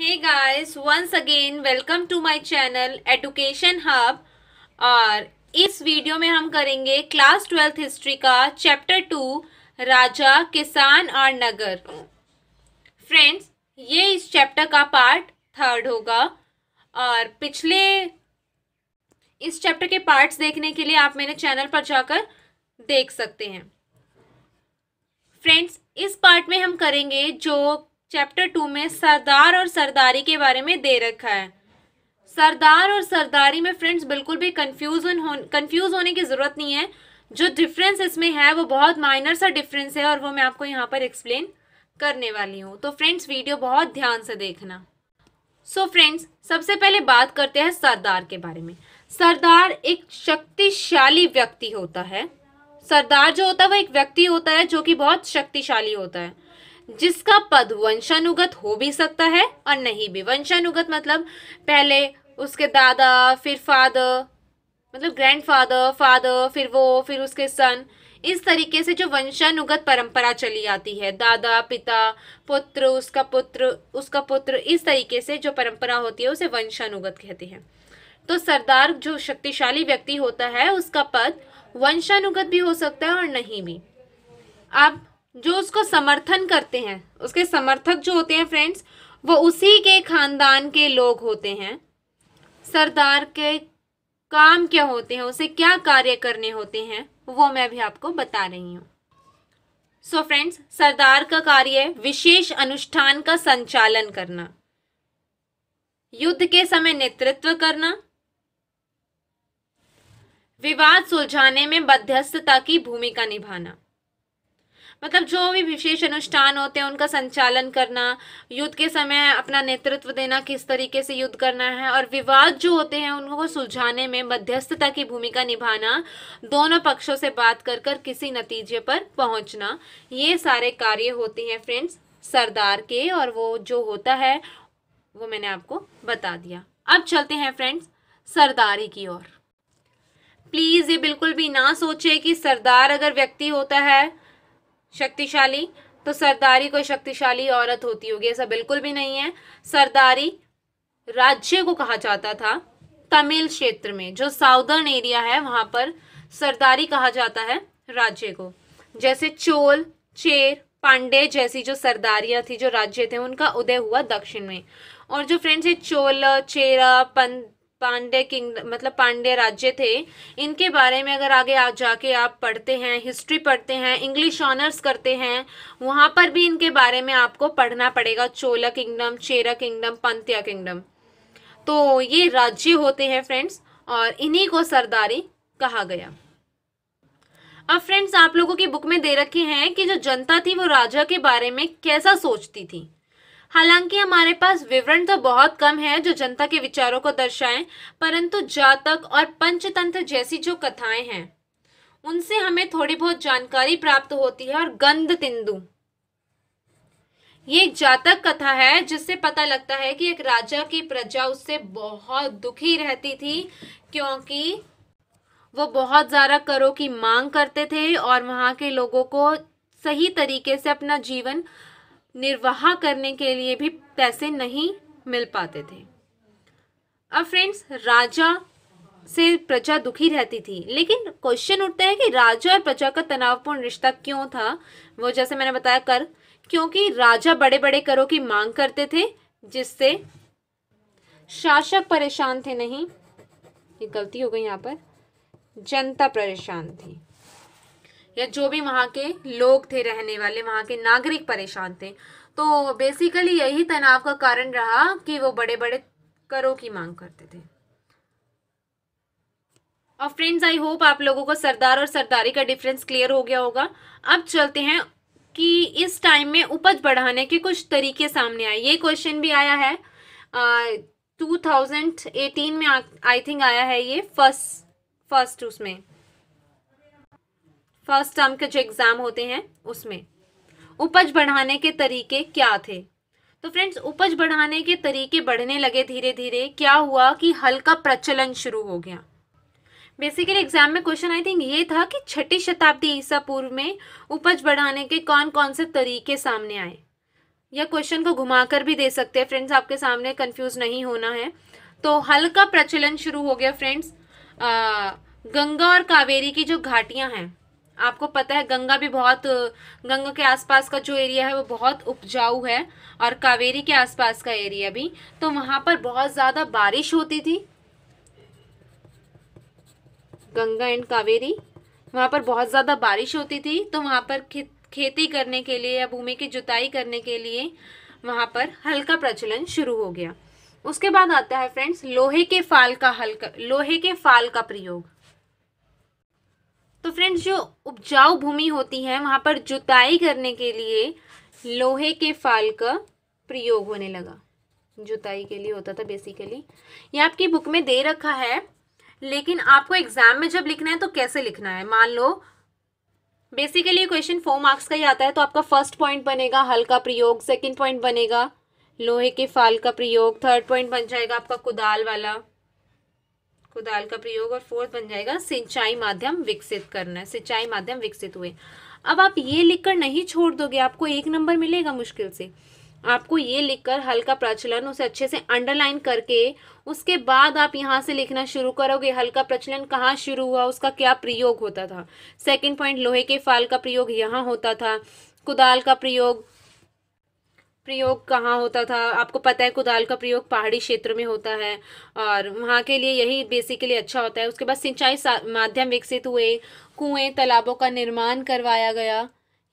hey guys once again welcome to my channel education hub और इस वीडियो में हम करेंगे क्लास ट्वेल्थ हिस्ट्री का चैप्टर टू राजा किसान और नगर फ्रेंड्स ये इस चैप्टर का पार्ट थर्ड होगा और पिछले इस चैप्टर के पार्ट्स देखने के लिए आप मेरे चैनल पर जाकर देख सकते हैं फ्रेंड्स इस पार्ट में हम करेंगे जो चैप्टर टू में सरदार और सरदारी के बारे में दे रखा है सरदार और सरदारी में फ्रेंड्स बिल्कुल भी कन्फ्यूज हो होने की ज़रूरत नहीं है जो डिफरेंस इसमें है वो बहुत माइनर सा डिफरेंस है और वो मैं आपको यहाँ पर एक्सप्लेन करने वाली हूँ तो फ्रेंड्स वीडियो बहुत ध्यान से देखना सो so फ्रेंड्स सबसे पहले बात करते हैं सरदार के बारे में सरदार एक शक्तिशाली व्यक्ति होता है सरदार जो होता है वो एक व्यक्ति होता है जो कि बहुत शक्तिशाली होता है जिसका पद वंशानुगत हो भी सकता है और नहीं भी वंशानुगत मतलब पहले उसके दादा फिर फादर मतलब ग्रैंडफादर फादर फिर वो फिर उसके सन इस तरीके से जो वंशानुगत परंपरा चली आती है दादा पिता पुत्र उसका पुत्र उसका पुत्र इस तरीके से जो परंपरा होती है उसे वंशानुगत कहते हैं तो सरदार जो शक्तिशाली व्यक्ति होता है उसका पद वंशानुगत भी हो सकता है और नहीं भी अब जो उसको समर्थन करते हैं उसके समर्थक जो होते हैं फ्रेंड्स वो उसी के खानदान के लोग होते हैं सरदार के काम क्या होते हैं उसे क्या कार्य करने होते हैं वो मैं भी आपको बता रही हूँ सो फ्रेंड्स सरदार का कार्य विशेष अनुष्ठान का संचालन करना युद्ध के समय नेतृत्व करना विवाद सुलझाने में मध्यस्थता की भूमिका निभाना मतलब जो भी विशेष अनुष्ठान होते हैं उनका संचालन करना युद्ध के समय अपना नेतृत्व देना किस तरीके से युद्ध करना है और विवाद जो होते हैं उनको सुलझाने में मध्यस्थता की भूमिका निभाना दोनों पक्षों से बात कर कर किसी नतीजे पर पहुंचना ये सारे कार्य होते हैं फ्रेंड्स सरदार के और वो जो होता है वो मैंने आपको बता दिया अब चलते हैं फ्रेंड्स सरदारी की ओर प्लीज़ ये बिल्कुल भी ना सोचे कि सरदार अगर व्यक्ति होता है शक्तिशाली तो सरदारी कोई शक्तिशाली औरत होती होगी ऐसा बिल्कुल भी नहीं है सरदारी राज्य को कहा जाता था तमिल क्षेत्र में जो साउदर्न एरिया है वहां पर सरदारी कहा जाता है राज्य को जैसे चोल चेर पांडे जैसी जो सरदारियां थी जो राज्य थे उनका उदय हुआ दक्षिण में और जो फ्रेंड्स ये चोल चेरा पं पांडे किंग मतलब पांडे राज्य थे इनके बारे में अगर आगे आ जाके आप पढ़ते हैं हिस्ट्री पढ़ते हैं इंग्लिश ऑनर्स करते हैं वहाँ पर भी इनके बारे में आपको पढ़ना पड़ेगा Chola kingdom Chera kingdom Pandya kingdom तो ये राज्य होते हैं फ्रेंड्स और इन्हीं को सरदारी कहा गया अब फ्रेंड्स आप लोगों की बुक में दे रखे हैं कि जो जनता थी वो राजा के बारे में कैसा सोचती थी हालांकि हमारे पास विवरण तो बहुत कम है जो जनता के विचारों को दर्शाएं परंतु जातक और पंचतंत्र जैसी जो कथाएं हैं उनसे हमें थोड़ी बहुत जानकारी प्राप्त होती है और गंध तिंदु ये एक जातक कथा है जिससे पता लगता है कि एक राजा की प्रजा उससे बहुत दुखी रहती थी क्योंकि वो बहुत ज़्यादा करों की मांग करते थे और वहाँ के लोगों को सही तरीके से अपना जीवन निर्वाह करने के लिए भी पैसे नहीं मिल पाते थे अब फ्रेंड्स राजा से प्रजा दुखी रहती थी लेकिन क्वेश्चन उठता है कि राजा और प्रजा का तनावपूर्ण रिश्ता क्यों था वो जैसे मैंने बताया कर क्योंकि राजा बड़े बड़े करों की मांग करते थे जिससे शासक परेशान थे नहीं ये गलती हो गई यहाँ पर जनता परेशान थी या जो भी वहाँ के लोग थे रहने वाले वहाँ के नागरिक परेशान थे तो बेसिकली यही तनाव का कारण रहा कि वो बड़े बड़े करों की मांग करते थे और फ्रेंड्स आई होप आप लोगों को सरदार और सरदारी का डिफरेंस क्लियर हो गया होगा अब चलते हैं कि इस टाइम में उपज बढ़ाने के कुछ तरीके सामने आए ये क्वेश्चन भी आया है टू थाउजेंड एटीन में आई थिंक आया है ये फर्स्ट फर्स्ट उसमें फर्स्ट टर्म के जो एग्ज़ाम होते हैं उसमें उपज बढ़ाने के तरीके क्या थे तो फ्रेंड्स उपज बढ़ाने के तरीके बढ़ने लगे धीरे धीरे क्या हुआ कि हल का प्रचलन शुरू हो गया बेसिकली एग्जाम में क्वेश्चन आई थिंक ये था कि छठी शताब्दी ईसा पूर्व में उपज बढ़ाने के कौन कौन से तरीके सामने आए यह क्वेश्चन को घुमाकर भी दे सकते हैं फ्रेंड्स आपके सामने कंफ्यूज नहीं होना है तो हल का प्रचलन शुरू हो गया फ्रेंड्स गंगा और कावेरी की जो घाटियां हैं आपको पता है गंगा भी बहुत गंगा के आसपास का जो एरिया है वो बहुत उपजाऊ है और कावेरी के आसपास का एरिया भी तो वहाँ पर बहुत ज़्यादा बारिश होती थी गंगा एंड कावेरी वहाँ पर बहुत ज़्यादा बारिश होती थी तो वहाँ पर खे, खेती करने के लिए या भूमि की जुताई करने के लिए वहाँ पर हल्का प्रचलन शुरू हो गया उसके बाद आता है फ्रेंड्स लोहे के फाल का हल्का लोहे के फाल का प्रयोग तो फ्रेंड्स जो उपजाऊ भूमि होती है वहाँ पर जुताई करने के लिए लोहे के फाल का प्रयोग होने लगा जुताई के लिए होता था बेसिकली ये आपकी बुक में दे रखा है लेकिन आपको एग्जाम में जब लिखना है तो कैसे लिखना है मान लो बेसिकली क्वेश्चन फोर मार्क्स का ही आता है तो आपका फर्स्ट पॉइंट बनेगा हल का प्रयोग सेकंड पॉइंट बनेगा लोहे के फाल का प्रयोग थर्ड पॉइंट बन जाएगा आपका कुदाल वाला कुदाल का प्रयोग और फोर्थ बन जाएगा सिंचाई माध्यम विकसित करना सिंचाई माध्यम विकसित हुए अब आप ये लिखकर नहीं छोड़ दोगे आपको एक नंबर मिलेगा मुश्किल से आपको ये लिखकर हल्का प्रचलन उसे अच्छे से अंडरलाइन करके उसके बाद आप यहाँ से लिखना शुरू करोगे हल्का प्रचलन कहाँ शुरू हुआ उसका क्या प्रयोग होता था सेकंड पॉइंट लोहे के फाल का प्रयोग यहाँ होता था कुदाल का प्रयोग प्रयोग कहाँ होता था आपको पता है कुदाल का प्रयोग पहाड़ी क्षेत्र में होता है और वहाँ के लिए यही बेसिकली अच्छा होता है उसके बाद सिंचाई माध्यम विकसित हुए कुएं तालाबों का निर्माण करवाया गया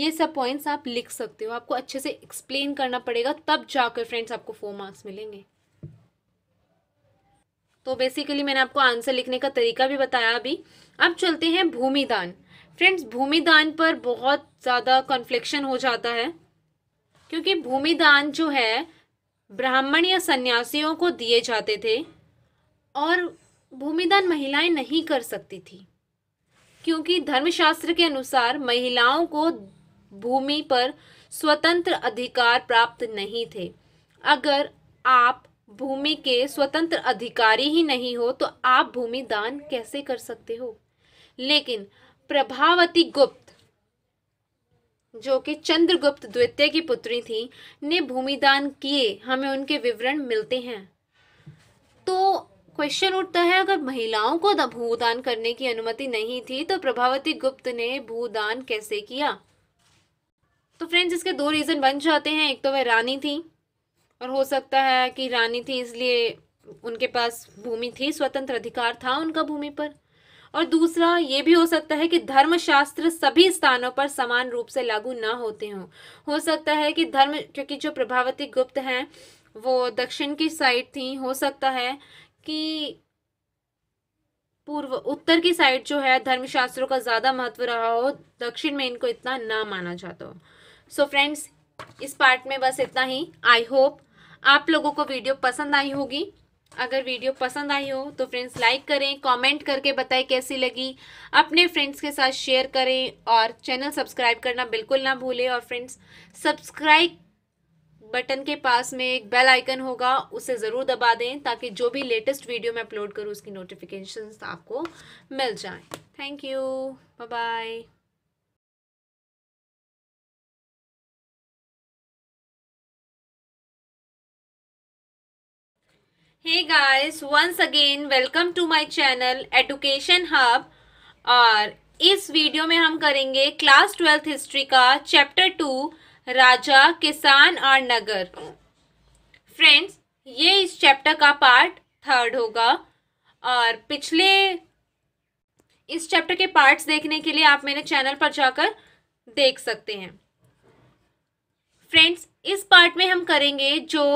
ये सब पॉइंट्स आप लिख सकते हो आपको अच्छे से एक्सप्लेन करना पड़ेगा तब जाकर फ्रेंड्स आपको फोर मार्क्स मिलेंगे तो बेसिकली मैंने आपको आंसर लिखने का तरीका भी बताया अभी अब चलते हैं भूमिदान फ्रेंड्स भूमिदान पर बहुत ज़्यादा कन्फ्लिक्शन हो जाता है क्योंकि भूमि दान जो है ब्राह्मण या सन्यासियों को दिए जाते थे और भूमिदान महिलाएं नहीं कर सकती थी क्योंकि धर्मशास्त्र के अनुसार महिलाओं को भूमि पर स्वतंत्र अधिकार प्राप्त नहीं थे अगर आप भूमि के स्वतंत्र अधिकारी ही नहीं हो तो आप भूमि दान कैसे कर सकते हो लेकिन प्रभावती गुप्त जो कि चंद्रगुप्त द्वितीय की पुत्री थी ने भूमिदान किए हमें उनके विवरण मिलते हैं तो क्वेश्चन उठता है अगर महिलाओं को भूदान करने की अनुमति नहीं थी तो प्रभावती गुप्त ने भूदान कैसे किया तो फ्रेंड्स इसके दो रीज़न बन जाते हैं एक तो वह रानी थी और हो सकता है कि रानी थी इसलिए उनके पास भूमि थी स्वतंत्र अधिकार था उनका भूमि पर और दूसरा ये भी हो सकता है कि धर्मशास्त्र सभी स्थानों पर समान रूप से लागू ना होते हों हो सकता है कि धर्म क्योंकि जो प्रभावती गुप्त हैं वो दक्षिण की साइड थी हो सकता है कि पूर्व उत्तर की साइड जो है धर्मशास्त्रों का ज़्यादा महत्व रहा हो दक्षिण में इनको इतना ना माना जाता हो सो फ्रेंड्स इस पार्ट में बस इतना ही आई होप आप लोगों को वीडियो पसंद आई होगी अगर वीडियो पसंद आई हो तो फ्रेंड्स लाइक करें कमेंट करके बताएं कैसी लगी अपने फ्रेंड्स के साथ शेयर करें और चैनल सब्सक्राइब करना बिल्कुल ना भूलें और फ्रेंड्स सब्सक्राइब बटन के पास में एक बेल आइकन होगा उसे ज़रूर दबा दें ताकि जो भी लेटेस्ट वीडियो मैं अपलोड करूँ उसकी नोटिफिकेशन आपको मिल जाए thank you bye hey guys once again welcome to my channel education hub और इस वीडियो में हम करेंगे क्लास ट्वेल्थ हिस्ट्री का चैप्टर टू राजा किसान और नगर फ्रेंड्स ये इस चैप्टर का पार्ट थर्ड होगा और पिछले इस चैप्टर के पार्ट्स देखने के लिए आप मेरे चैनल पर जाकर देख सकते हैं फ्रेंड्स इस पार्ट में हम करेंगे जो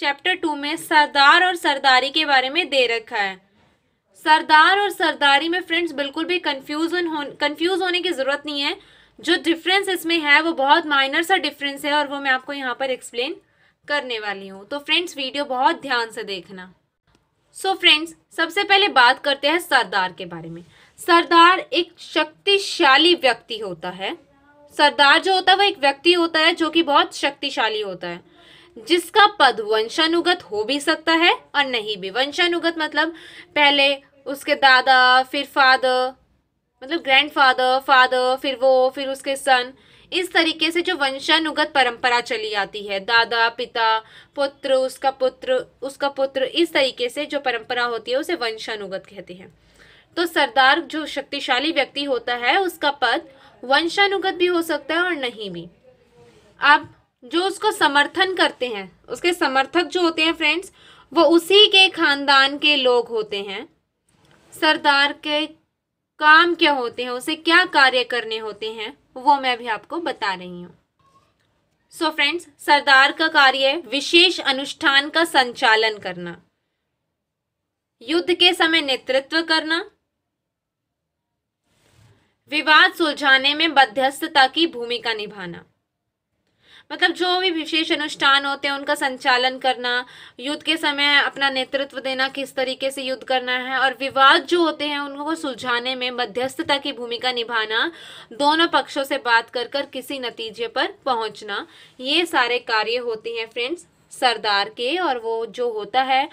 चैप्टर टू में सरदार और सरदारी के बारे में दे रखा है सरदार और सरदारी में फ्रेंड्स बिल्कुल भी कन्फ्यूज हो कन्फ्यूज होने की ज़रूरत नहीं है जो डिफरेंस इसमें है वो बहुत माइनर सा डिफरेंस है और वो मैं आपको यहाँ पर एक्सप्लेन करने वाली हूँ तो फ्रेंड्स वीडियो बहुत ध्यान से देखना सो so फ्रेंड्स सबसे पहले बात करते हैं सरदार के बारे में सरदार एक शक्तिशाली व्यक्ति होता है सरदार जो होता है वो एक व्यक्ति होता है जो कि बहुत शक्तिशाली होता है जिसका पद वंशानुगत हो भी सकता है और नहीं भी वंशानुगत मतलब पहले उसके दादा फिर फादर मतलब ग्रैंडफादर फादर फिर वो फिर उसके सन इस तरीके से जो वंशानुगत परंपरा चली आती है दादा पिता पुत्र उसका पुत्र उसका पुत्र इस तरीके से जो परंपरा होती है उसे वंशानुगत कहते हैं तो सरदार जो शक्तिशाली व्यक्ति होता है उसका पद वंशानुगत भी हो सकता है और नहीं भी अब जो उसको समर्थन करते हैं उसके समर्थक जो होते हैं फ्रेंड्स वो उसी के खानदान के लोग होते हैं सरदार के काम क्या होते हैं उसे क्या कार्य करने होते हैं वो मैं भी आपको बता रही हूँ सो फ्रेंड्स सरदार का कार्य विशेष अनुष्ठान का संचालन करना युद्ध के समय नेतृत्व करना विवाद सुलझाने में मध्यस्थता की भूमिका निभाना मतलब जो भी विशेष अनुष्ठान होते हैं उनका संचालन करना युद्ध के समय अपना नेतृत्व देना किस तरीके से युद्ध करना है और विवाद जो होते हैं उनको सुलझाने में मध्यस्थता की भूमिका निभाना दोनों पक्षों से बात कर कर किसी नतीजे पर पहुंचना ये सारे कार्य होते हैं फ्रेंड्स सरदार के और वो जो होता है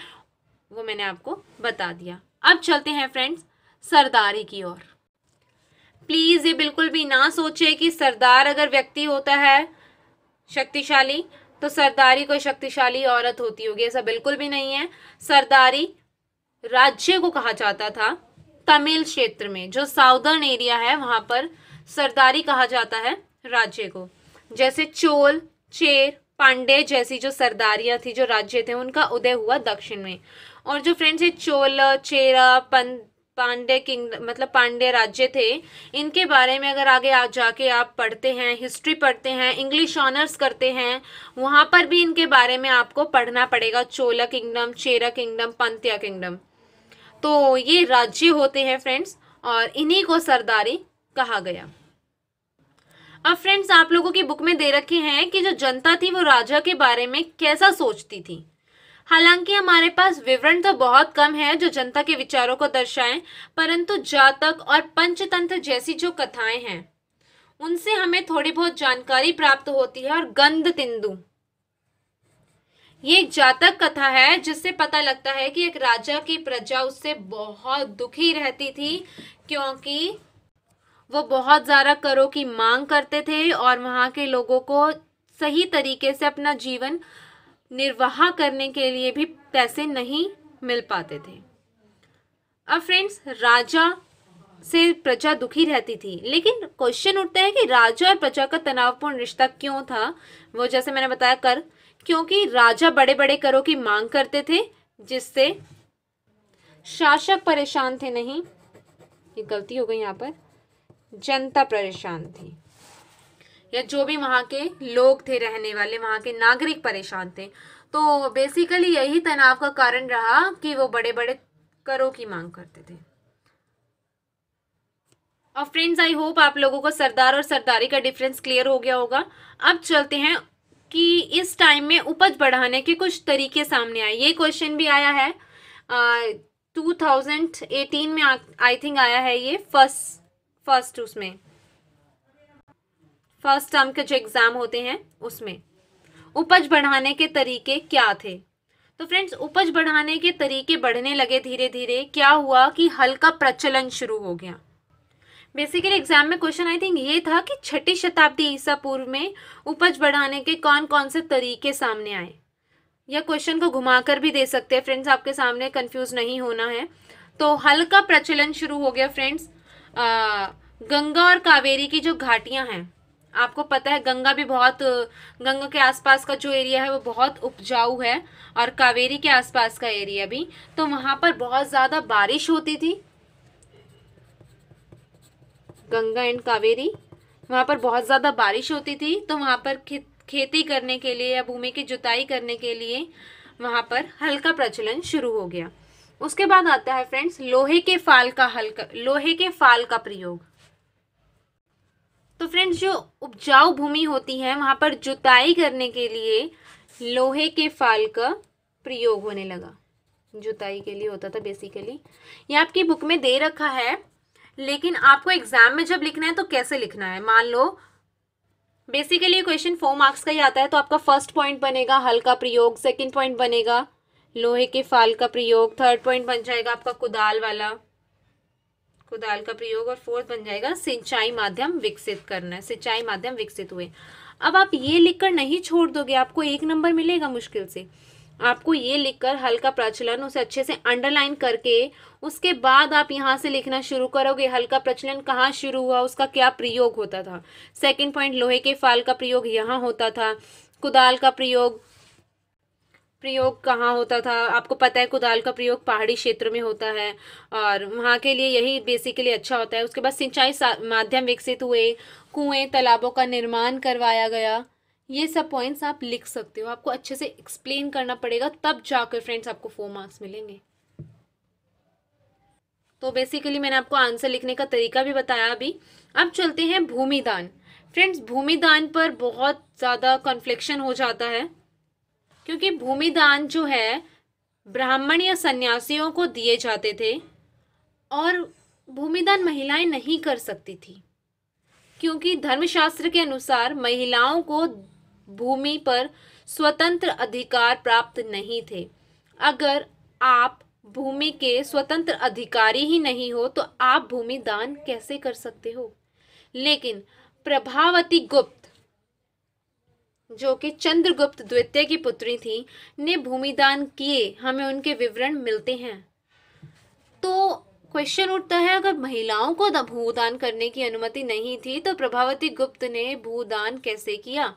वो मैंने आपको बता दिया अब चलते हैं फ्रेंड्स सरदारी की ओर प्लीज़ ये बिल्कुल भी ना सोचे कि सरदार अगर व्यक्ति होता है शक्तिशाली तो सरदारी कोई शक्तिशाली औरत होती होगी ऐसा बिल्कुल भी नहीं है सरदारी राज्य को कहा जाता था तमिल क्षेत्र में जो साउदर्न एरिया है वहाँ पर सरदारी कहा जाता है राज्य को जैसे चोल चेर पांडे जैसी जो सरदारियां थी जो राज्य थे उनका उदय हुआ दक्षिण में और जो फ्रेंड्स ये चोल चेरा पं पांडे किंग मतलब पांडे राज्य थे इनके बारे में अगर आगे आप जाके आप पढ़ते हैं हिस्ट्री पढ़ते हैं इंग्लिश ऑनर्स करते हैं वहाँ पर भी इनके बारे में आपको पढ़ना पड़ेगा Chola kingdom Chera kingdom Pandya kingdom तो ये राज्य होते हैं फ्रेंड्स और इन्हीं को सरदारी कहा गया अब फ्रेंड्स आप लोगों की बुक में दे रखे हैं कि जो जनता थी वो राजा के बारे में कैसा सोचती थी हालांकि हमारे पास विवरण तो बहुत कम है जो जनता के विचारों को दर्शाएं परंतु जातक और पंचतंत्र जैसी जो कथाएं हैं उनसे हमें थोड़ी बहुत जानकारी प्राप्त होती है और गंध तिंदु ये एक जातक कथा है जिससे पता लगता है कि एक राजा की प्रजा उससे बहुत दुखी रहती थी क्योंकि वो बहुत ज़्यादा करों की मांग करते थे और वहाँ के लोगों को सही तरीके से अपना जीवन निर्वाह करने के लिए भी पैसे नहीं मिल पाते थे अब फ्रेंड्स राजा से प्रजा दुखी रहती थी लेकिन क्वेश्चन उठता है कि राजा और प्रजा का तनावपूर्ण रिश्ता क्यों था वो जैसे मैंने बताया कर क्योंकि राजा बड़े बड़े करों की मांग करते थे जिससे शासक परेशान थे नहीं ये गलती हो गई यहाँ पर जनता परेशान थी या जो भी वहाँ के लोग थे रहने वाले वहाँ के नागरिक परेशान थे तो बेसिकली यही तनाव का कारण रहा कि वो बड़े बड़े करों की मांग करते थे और फ्रेंड्स आई होप आप लोगों को सरदार और सरदारी का डिफरेंस क्लियर हो गया होगा अब चलते हैं कि इस टाइम में उपज बढ़ाने के कुछ तरीके सामने आए ये क्वेश्चन भी आया है टू थाउजेंड एटीन में आई थिंक आया है ये फर्स्ट फर्स्ट उसमें फर्स्ट टर्म के जो एग्ज़ाम होते हैं उसमें उपज बढ़ाने के तरीके क्या थे तो फ्रेंड्स उपज बढ़ाने के तरीके बढ़ने लगे धीरे धीरे क्या हुआ कि हल का प्रचलन शुरू हो गया बेसिकली एग्जाम में क्वेश्चन आई थिंक ये था कि छठी शताब्दी ईसा पूर्व में उपज बढ़ाने के कौन कौन से तरीके सामने आए या क्वेश्चन को घुमाकर भी दे सकते हैं फ्रेंड्स आपके सामने कंफ्यूज नहीं होना है तो हल का प्रचलन शुरू हो गया फ्रेंड्स गंगा और कावेरी की जो घाटियां हैं आपको पता है गंगा भी बहुत गंगा के आसपास का जो एरिया है वो बहुत उपजाऊ है और कावेरी के आसपास का एरिया भी तो वहाँ पर बहुत ज़्यादा बारिश होती थी गंगा एंड कावेरी वहाँ पर बहुत ज़्यादा बारिश होती थी तो वहाँ पर खे, खेती करने के लिए या भूमि की जुताई करने के लिए वहाँ पर हल्का प्रचलन शुरू हो गया उसके बाद आता है फ्रेंड्स लोहे के फाल का हल्का लोहे के फाल का प्रयोग तो फ्रेंड्स जो उपजाऊ भूमि होती है वहाँ पर जुताई करने के लिए लोहे के फाल का प्रयोग होने लगा जुताई के लिए होता था बेसिकली ये आपकी बुक में दे रखा है लेकिन आपको एग्जाम में जब लिखना है तो कैसे लिखना है मान लो बेसिकली क्वेश्चन फोर मार्क्स का ही आता है तो आपका फर्स्ट पॉइंट बनेगा हल का प्रयोग सेकंड पॉइंट बनेगा लोहे के फाल का प्रयोग थर्ड पॉइंट बन जाएगा आपका कुदाल वाला कुदाल का प्रयोग और फोर्थ बन जाएगा सिंचाई माध्यम विकसित करना सिंचाई माध्यम विकसित हुए अब आप ये लिखकर नहीं छोड़ दोगे आपको एक नंबर मिलेगा मुश्किल से आपको ये लिखकर हल्का प्रचलन उसे अच्छे से अंडरलाइन करके उसके बाद आप यहाँ से लिखना शुरू करोगे हल्का प्रचलन कहाँ शुरू हुआ उसका क्या प्रयोग होता था सेकंड पॉइंट लोहे के फाल का प्रयोग यहाँ होता था कुदाल का प्रयोग प्रयोग कहाँ होता था आपको पता है कुदाल का प्रयोग पहाड़ी क्षेत्र में होता है और वहाँ के लिए यही बेसिकली अच्छा होता है उसके बाद सिंचाई माध्यम विकसित हुए कुएं तालाबों का निर्माण करवाया गया ये सब पॉइंट्स आप लिख सकते हो आपको अच्छे से एक्सप्लेन करना पड़ेगा तब जाकर फ्रेंड्स आपको फोर मार्क्स मिलेंगे तो बेसिकली मैंने आपको आंसर लिखने का तरीका भी बताया अभी अब चलते हैं भूमिदान फ्रेंड्स भूमिदान पर बहुत ज़्यादा कन्फ्लिक्शन हो जाता है क्योंकि भूमि दान जो है ब्राह्मण या सन्यासियों को दिए जाते थे और भूमिदान महिलाएं नहीं कर सकती थी क्योंकि धर्मशास्त्र के अनुसार महिलाओं को भूमि पर स्वतंत्र अधिकार प्राप्त नहीं थे अगर आप भूमि के स्वतंत्र अधिकारी ही नहीं हो तो आप भूमि दान कैसे कर सकते हो लेकिन प्रभावती गुप्त जो कि चंद्रगुप्त द्वितीय की पुत्री थी ने भूमिदान किए हमें उनके विवरण मिलते हैं तो क्वेश्चन उठता है अगर महिलाओं को भूदान करने की अनुमति नहीं थी तो प्रभावती गुप्त ने भूदान कैसे किया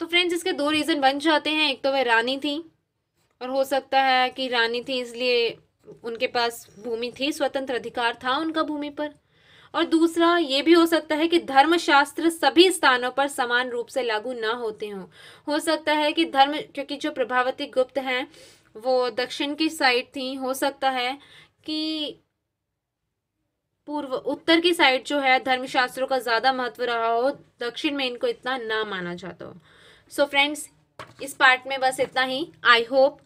तो फ्रेंड्स इसके दो रीज़न बन जाते हैं एक तो वह रानी थी और हो सकता है कि रानी थी इसलिए उनके पास भूमि थी स्वतंत्र अधिकार था उनका भूमि पर और दूसरा ये भी हो सकता है कि धर्मशास्त्र सभी स्थानों पर समान रूप से लागू ना होते हों हो सकता है कि धर्म क्योंकि जो प्रभावती गुप्त हैं वो दक्षिण की साइड थी हो सकता है कि पूर्व उत्तर की साइड जो है धर्मशास्त्रों का ज़्यादा महत्व रहा हो दक्षिण में इनको इतना ना माना जाता हो सो फ्रेंड्स इस पार्ट में बस इतना ही आई होप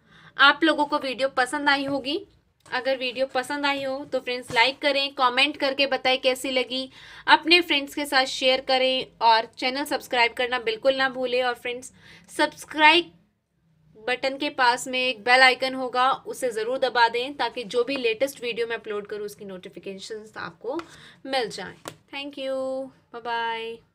आप लोगों को वीडियो पसंद आई होगी अगर वीडियो पसंद आई हो तो फ्रेंड्स लाइक करें कमेंट करके बताएं कैसी लगी अपने फ्रेंड्स के साथ शेयर करें और चैनल सब्सक्राइब करना बिल्कुल ना भूलें और फ्रेंड्स सब्सक्राइब बटन के पास में एक बेल आइकन होगा उसे ज़रूर दबा दें ताकि जो भी लेटेस्ट वीडियो मैं अपलोड करूँ उसकी नोटिफिकेशन आपको मिल जाए थैंक यू बाय